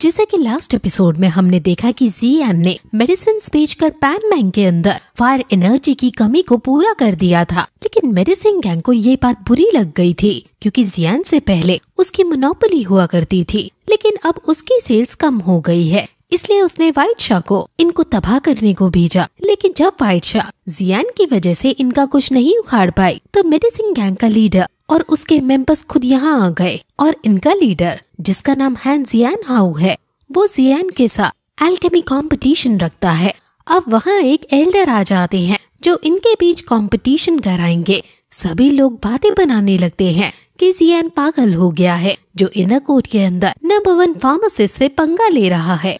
जैसा कि last episode में हमने देखा कि जीएन ने मेडिसिन बेचकर पैन मैंग के अंदर फायर एनर्जी की कमी को पूरा कर दिया था लेकिन मेडिसिन गैंग को ये बात बुरी लग गई थी क्योंकि जियान से पहले उसकी मोनोपली हुआ करती थी लेकिन अब उसकी सेल्स कम हो गई है इसलिए उसने व्हाइट शाह को इनको तबाह करने को भेजा लेकिन जब व्हाइट शाह जियान की वजह से इनका कुछ नहीं उखाड़ पाई तो मेडिसिन गैंग का लीडर और उसके मेंबर्स खुद यहाँ आ गए और इनका लीडर जिसका नाम हैन जियान हाउ है वो जियान के साथ एल्केमी कंपटीशन रखता है अब वहाँ एक एल्डर आ जाते हैं जो इनके बीच कंपटीशन कराएंगे सभी लोग बातें बनाने लगते हैं कि जियान पागल हो गया है जो कोर्ट के अंदर वन फार्मासिस्ट से पंगा ले रहा है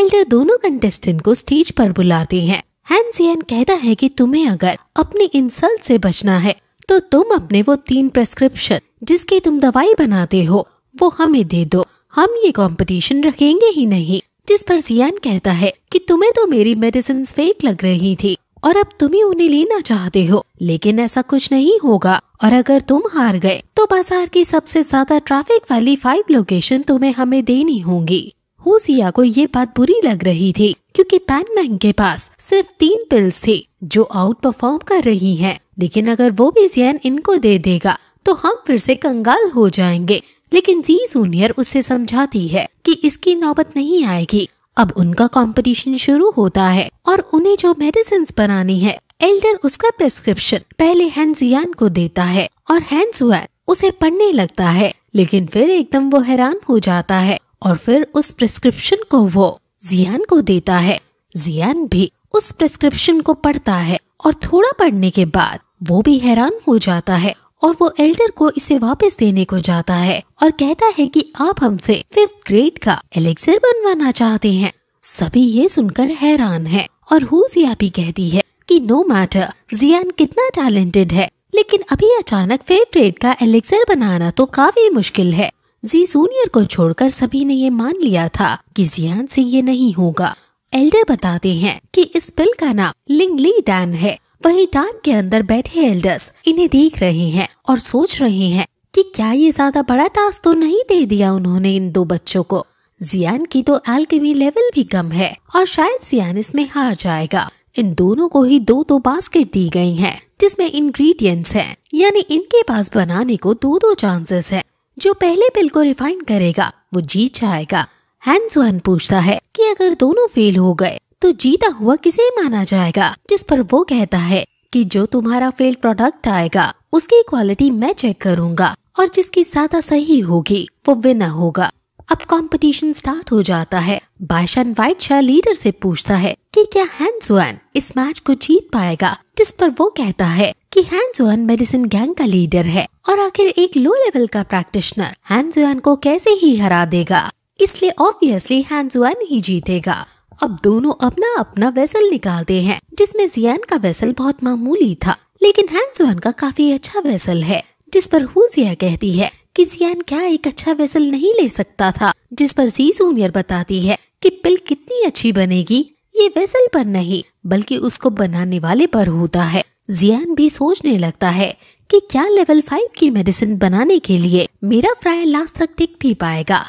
एल्डर दोनों कंटेस्टेंट को स्टेज पर बुलाते हैं हैन जियान कहता है कि तुम्हें अगर अपने इंसल्ट से बचना है तो तुम अपने वो तीन प्रेस्क्रिप्शन जिसकी तुम दवाई बनाते हो वो हमें दे दो हम ये कंपटीशन रखेंगे ही नहीं जिस पर सियान कहता है कि तुम्हें तो मेरी मेडिसिन फेक लग रही थी और अब तुम ही उन्हें लेना चाहते हो लेकिन ऐसा कुछ नहीं होगा और अगर तुम हार गए तो बाजार की सबसे ज्यादा ट्रैफिक वाली फाइव लोकेशन तुम्हें हमें देनी होगी हुसिया को ये बात बुरी लग रही थी क्योंकि पैन मैंग के पास सिर्फ तीन पिल्स थी जो आउट परफॉर्म कर रही हैं लेकिन अगर वो भी जैन इनको दे देगा तो हम फिर से कंगाल हो जाएंगे लेकिन जी जूनियर उससे समझाती है कि इसकी नौबत नहीं आएगी अब उनका कंपटीशन शुरू होता है और उन्हें जो मेडिसिन बनानी है एल्डर उसका प्रेस्क्रिप्शन पहले हैंजियान को देता है और हैंसुआन उसे पढ़ने लगता है लेकिन फिर एकदम वो हैरान हो जाता है और फिर उस प्रेस्क्रिप्शन को वो जियान को देता है जियान भी उस प्रेस्क्रिप्शन को पढ़ता है और थोड़ा पढ़ने के बाद वो भी हैरान हो जाता है और वो एल्डर को इसे वापस देने को जाता है और कहता है कि आप हमसे फिफ्थ ग्रेड का एलेक्सर बनवाना चाहते हैं सभी ये सुनकर हैरान है और जिया भी कहती है कि नो मैटर जियान कितना टैलेंटेड है लेकिन अभी अचानक फिफ्थ ग्रेड का एलेक्सर बनाना तो काफी मुश्किल है जी जूनियर को छोड़कर सभी ने ये मान लिया था कि जियान से ये नहीं होगा एल्डर बताते हैं कि इस पिल का नाम लिंगली डैन है वही डैम के अंदर बैठे एल्डर्स इन्हें देख रहे हैं और सोच रहे हैं कि क्या ये ज्यादा बड़ा टास्क तो नहीं दे दिया उन्होंने इन दो बच्चों को जियान की तो एल्केमी लेवल भी कम है और शायद जियान इसमें हार जाएगा इन दोनों को ही दो दो बास्केट दी गई हैं जिसमें इंग्रेडिएंट्स हैं यानी इनके पास बनाने को दो दो चांसेस हैं जो पहले बिल को रिफाइन करेगा वो जीत जाएगा हैंसोहन पूछता है कि अगर दोनों फेल हो गए तो जीता हुआ किसे माना जाएगा जिस पर वो कहता है कि जो तुम्हारा फेल्ड प्रोडक्ट आएगा उसकी क्वालिटी मैं चेक करूंगा और जिसकी ज्यादा सही होगी वो विनर होगा अब कंपटीशन स्टार्ट हो जाता है बाइशन वाइट शाह लीडर से पूछता है कि क्या हैंसुअन इस मैच को जीत पाएगा जिस पर वो कहता है कि हैंसुअन मेडिसिन गैंग का लीडर है और आखिर एक लो लेवल का प्रैक्टिशनर हैं को कैसे ही हरा देगा इसलिए ऑब्वियसली हैंसुअन ही जीतेगा अब दोनों अपना अपना वेसल निकालते हैं जिसमें जियान का वेसल बहुत मामूली था लेकिन हैंसोहन का काफी अच्छा वेसल है जिस पर हुजिया कहती है कि जियान क्या एक अच्छा वेसल नहीं ले सकता था जिस पर जी जूनियर बताती है कि पिल कितनी अच्छी बनेगी ये वेसल पर नहीं बल्कि उसको बनाने वाले पर होता है जियान भी सोचने लगता है कि क्या लेवल फाइव की मेडिसिन बनाने के लिए मेरा फ्रायर लास्ट तक टिक भी पाएगा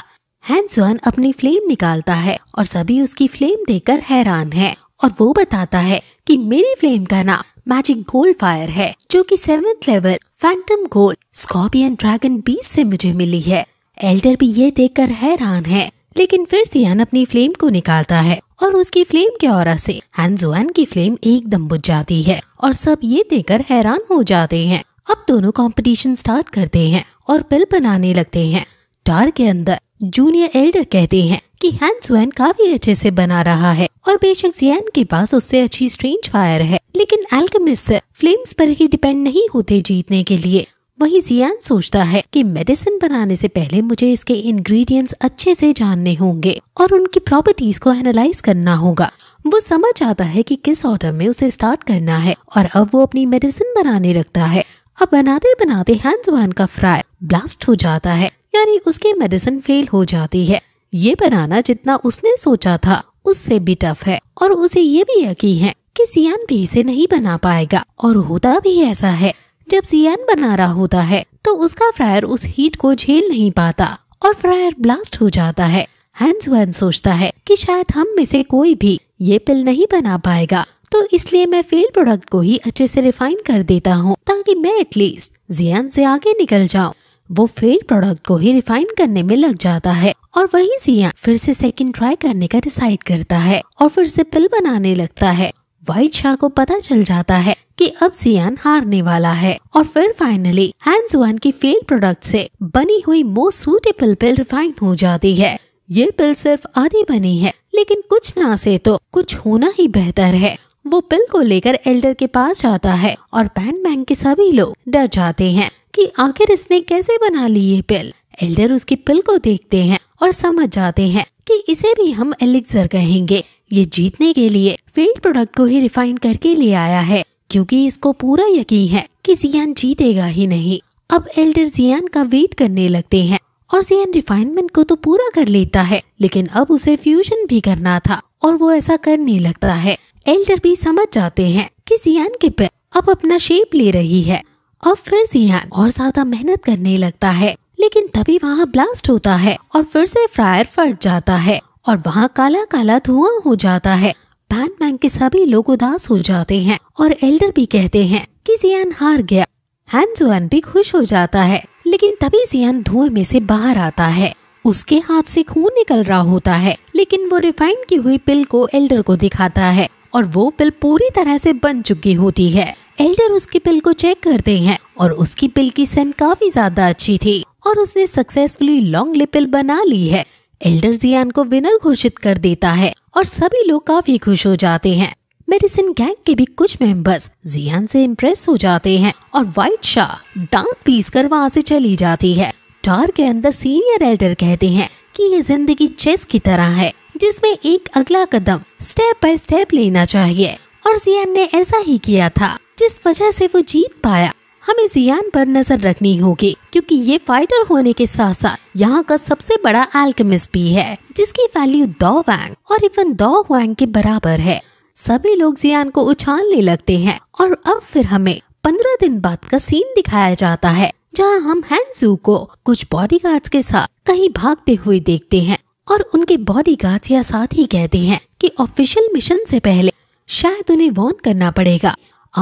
हैंसवन अपनी फ्लेम निकालता है और सभी उसकी फ्लेम देखकर हैरान है और वो बताता है कि मेरी फ्लेम का नाम मैजिक गोल्ड फायर है जो कि seventh level phantom gold scorpion dragon बीस से मुझे मिली है एल्डर भी ये देख कर हैरान है लेकिन फिर सियान अपनी फ्लेम को निकालता है और उसकी फ्लेम के और से हैंजुआन की फ्लेम एकदम बुझ जाती है और सब ये देखकर हैरान हो जाते हैं अब दोनों कंपटीशन स्टार्ट करते हैं और पिल बनाने लगते हैं डार के अंदर जूनियर एल्डर कहते हैं कि हैं स्वयं काफी अच्छे से बना रहा है और बेशक जियान के पास उससे अच्छी स्ट्रेंज फायर है लेकिन एल्केमिस्ट फ्लेम्स पर ही डिपेंड नहीं होते जीतने के लिए वही जियान सोचता है कि मेडिसिन बनाने से पहले मुझे इसके इंग्रेडिएंट्स अच्छे से जानने होंगे और उनकी प्रॉपर्टीज को एनालाइज करना होगा वो समझ आता है कि किस ऑर्डर में उसे स्टार्ट करना है और अब वो अपनी मेडिसिन बनाने लगता है अब बनाते बनाते हैंजवान का फ्राई ब्लास्ट हो जाता है यानी उसकी मेडिसिन फेल हो जाती है ये बनाना जितना उसने सोचा था उससे भी टफ है और उसे ये भी यकीन है कि सियान भी इसे नहीं बना पाएगा और होता भी ऐसा है जब सियान बना रहा होता है तो उसका फ्रायर उस हीट को झेल नहीं पाता और फ्रायर ब्लास्ट हो जाता है हैंस वैन सोचता है कि शायद हम में से कोई भी ये पिल नहीं बना पाएगा तो इसलिए मैं फेल प्रोडक्ट को ही अच्छे से रिफाइन कर देता हूँ ताकि मैं एटलीस्ट जियान से आगे निकल जाऊँ वो फेल प्रोडक्ट को ही रिफाइन करने में लग जाता है और वही जियान फिर से सेकंड ट्राई करने का डिसाइड करता है और फिर से पिल बनाने लगता है व्हाइट शाह को पता चल जाता है कि अब सियान हारने वाला है और फिर फाइनली हैंडजुआन की फेल प्रोडक्ट से बनी हुई मोस्ट सूटेबल पिल रिफाइन हो जाती है ये पिल सिर्फ आधी बनी है लेकिन कुछ ना से तो कुछ होना ही बेहतर है वो पिल को लेकर एल्डर के पास जाता है और पैन बैंक के सभी लोग डर जाते हैं कि आखिर इसने कैसे बना ली ये पिल एल्डर उसकी पिल को देखते हैं और समझ जाते हैं कि इसे भी हम एलिक्सर कहेंगे ये जीतने के लिए फेल प्रोडक्ट को ही रिफाइन करके ले आया है क्योंकि इसको पूरा यकीन है कि जियान जीतेगा ही नहीं अब एल्डर जियान का वेट करने लगते हैं और जियान रिफाइनमेंट को तो पूरा कर लेता है लेकिन अब उसे फ्यूजन भी करना था और वो ऐसा करने लगता है एल्डर भी समझ जाते हैं कि सियान के पैर अब अपना शेप ले रही है अब फिर सियान और ज्यादा मेहनत करने लगता है लेकिन तभी वहाँ ब्लास्ट होता है और फिर से फ्रायर फट जाता है और वहाँ काला काला धुआं हो जाता है पैन बैंक के सभी लोग उदास हो जाते हैं और एल्डर भी कहते हैं कि जियान हार गया हैं भी खुश हो जाता है लेकिन तभी जियान धुएं में से बाहर आता है उसके हाथ से खून निकल रहा होता है लेकिन वो रिफाइंड की हुई पिल को एल्डर को दिखाता है और वो पिल पूरी तरह से बन चुकी होती है एल्डर उसकी पिल को चेक करते हैं और उसकी पिल की सेन काफी ज्यादा अच्छी थी और उसने सक्सेसफुली लॉन्ग लिपिल बना ली है एल्डर जियान को विनर घोषित कर देता है और सभी लोग काफी खुश हो जाते हैं मेडिसिन गैंग के भी कुछ मेंबर्स जियान से इम्प्रेस हो जाते हैं और व्हाइट शाह दांत पीस कर वहाँ से चली जाती है डार के अंदर सीनियर एल्डर कहते हैं कि ये जिंदगी चेस की तरह है जिसमें एक अगला कदम स्टेप बाय स्टेप लेना चाहिए और जियान ने ऐसा ही किया था जिस वजह से वो जीत पाया हमें जियान पर नजर रखनी होगी क्योंकि ये फाइटर होने के साथ साथ यहाँ का सबसे बड़ा एल्केमिस्ट भी है जिसकी वैल्यू दो वैंग और इवन दो वैंग के बराबर है सभी लोग जियान को उछालने लगते हैं और अब फिर हमें पंद्रह दिन बाद का सीन दिखाया जाता है जहां हम हैंजू को कुछ बॉडीगार्ड्स के साथ कहीं भागते हुए देखते हैं और उनके बॉडीगार्ड्स या साथ ही कहते हैं कि ऑफिशियल मिशन से पहले शायद उन्हें वॉर्न करना पड़ेगा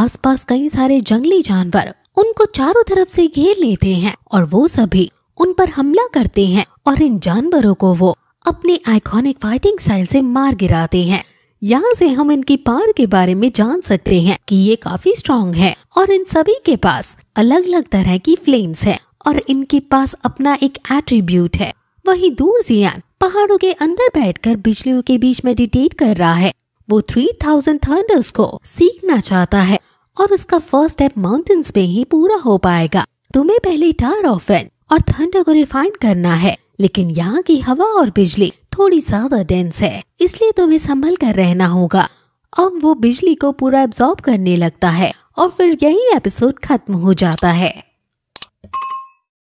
आसपास कई सारे जंगली जानवर उनको चारों तरफ से घेर लेते हैं और वो सभी उन पर हमला करते हैं और इन जानवरों को वो अपने आइकॉनिक फाइटिंग स्टाइल से मार गिराते हैं यहाँ से हम इनकी पावर के बारे में जान सकते हैं कि ये काफी स्ट्रांग है और इन सभी के पास अलग अलग तरह की फ्लेम्स है और इनके पास अपना एक एट्रीब्यूट है वही दूर जियान पहाड़ों के अंदर बैठकर बिजलियों के बीच मेडिटेट कर रहा है वो थ्री थाउजेंड थर्डर्स को सीखना चाहता है और उसका फर्स्ट स्टेप माउंटेन्स में ही पूरा हो पाएगा तुम्हें पहले टार ऑफन और थंडर को रिफाइन करना है लेकिन यहाँ की हवा और बिजली थोड़ी ज्यादा डेंस है इसलिए तुम्हें संभल कर रहना होगा अब वो बिजली को पूरा एब्जॉर्ब करने लगता है और फिर यही एपिसोड खत्म हो जाता है